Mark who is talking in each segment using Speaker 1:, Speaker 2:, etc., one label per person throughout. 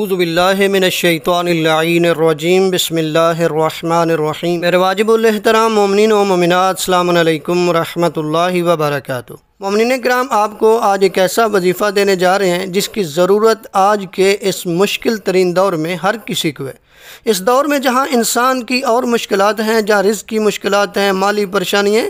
Speaker 1: अऊज़बिल्लिनशैतवानजीम बसमीम मेरे वाजिबुलहतराम ममिन वमिनत अल्लाम वरहमल वर्का ममिन कराम आपको आज एक ऐसा वजीफ़ा देने जा रहे हैं जिसकी ज़रूरत आज के इस मुश्किल तरीन दौर में हर किसी को है इस दौर में जहाँ इंसान की और मुश्किल हैं जहाँ रिज़ की मुश्किल हैं माली परेशानी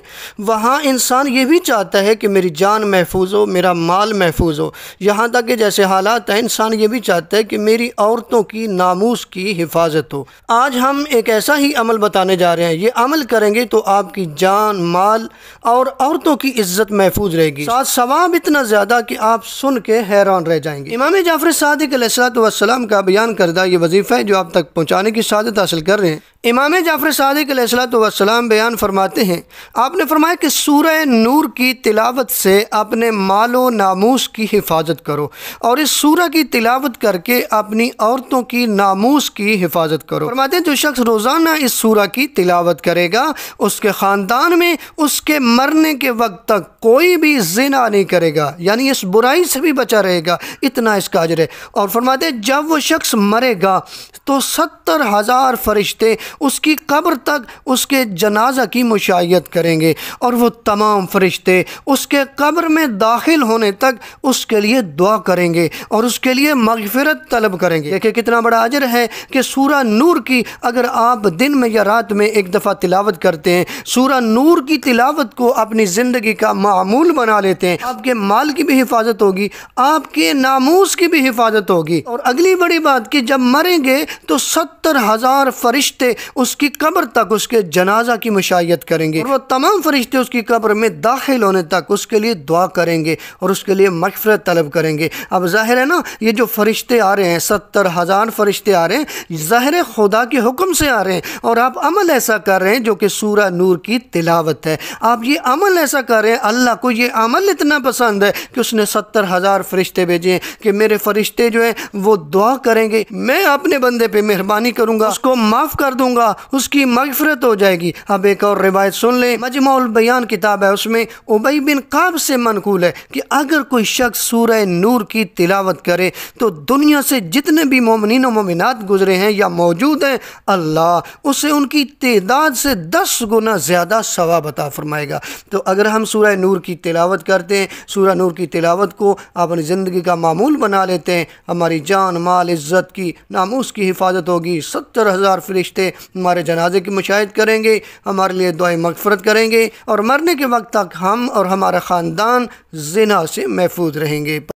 Speaker 1: वहाँ इंसान ये भी चाहता है कि मेरी जान महफूज हो मेरा माल महफूज हो यहाँ तक कि जैसे हालात हैं इंसान ये भी चाहता है कि मेरी औरतों की नामूस की हिफाजत हो आज हम एक ऐसा ही अमल बताने जा रहे हैं ये अमल करेंगे तो आपकी जान माल और औरतों की इज्जत महफूज रहेगी साथ सवाब इतना ज्यादा कि आप सुन के हैरान रह जाएंगे इमाम जाफर सदक वसलाम का बयान करदा ये वजीफा है जो आप तक पहुँचाने की शादत हासिल कर रहे हैं इमाम जाफ़र सदक वसलाम बयान फरमाते हैं आपने फरमाया कि सूरह नूर की तिलावत से अपने मालो नामूस की हिफाजत करो और इस सूरह की तिलावत करके अपनी औरतों की नामूस की हिफाजत करो फरमाते हैं जो शख्स रोज़ाना इस सूरह की तिलावत करेगा उसके ख़ानदान में उसके मरने के वक्त तक कोई भी जिना नहीं करेगा यानी इस बुराई से भी बचा रहेगा इतना इसका अजर है और फरमाते जब वो शख्स मरेगा तो सत्तर हज़ार फरिश्ते उसकी कब्र तक उसके जनाजा की मुशाइत करेंगे और वो तमाम फरिश्ते उसके कब्र में दाखिल होने तक उसके लिए दुआ करेंगे और उसके लिए मगफरत तलब करेंगे देखिए कितना बड़ा अजर है कि सूरा नूर की अगर आप दिन में या रात में एक दफ़ा तिलावत करते हैं सूरा नूर की तिलावत को अपनी ज़िंदगी का मामूल बना लेते हैं आपके माल की भी हिफाजत होगी आपके नामूस की भी हिफाजत होगी और अगली बड़ी बात कि जब मरेंगे तो सत्तर हज़ार फरिश्ते उसकी कब्र तक उसके जनाजा की मशायत करेंगे और वह तमाम फरिश्ते उसकी कब्र में दाखिल होने तक उसके लिए दुआ करेंगे और उसके लिए मशफरत तलब करेंगे अब ज़ाहिर है ना ये जो फरिश्ते आ रहे हैं सत्तर हज़ार फरिश्ते आ रहे हैं ज़ाहिर खुदा के हुक्म से आ रहे हैं और आप अमल ऐसा कर रहे हैं जो कि सूरा नूर की तिलावत है आप ये अमल ऐसा कर रहे हैं अल्लाह को ये अमल इतना पसंद है कि उसने सत्तर हज़ार फरिश्ते भेजे हैं कि मेरे फरिश्ते जो हैं वो दुआ करेंगे मैं अपने बंदे पर मेहरबानी करूँगा उसको माफ़ कर दूँगा कहूँगा उसकी मगफरत हो जाएगी अब एक और रिवायत सुन लें मजमाउल बयान किताब है उसमें उबई बिन काब से मनकूल है कि अगर कोई शख्स सूरह नूर की तिलावत करे तो दुनिया से जितने भी ममिन ममिनत गुजरे हैं या मौजूद हैं अल्लाह उसे उनकी तदाद से दस गुना ज़्यादा सवाब अता फरमाएगा तो अगर हम सूर्य नूर की तिलावत करते हैं सूर्य नूर की तिलावत को अपनी ज़िंदगी का मामूल बना लेते हैं हमारी जान माल इज़्ज़त की नामूस की हिफाजत होगी सत्तर हज़ार फरिश्ते हमारे जनाजे की मुशाहद करेंगे हमारे लिए दुआ मगफरत करेंगे और मरने के वक्त तक हम और हमारा ख़ानदान जिना से महफूज रहेंगे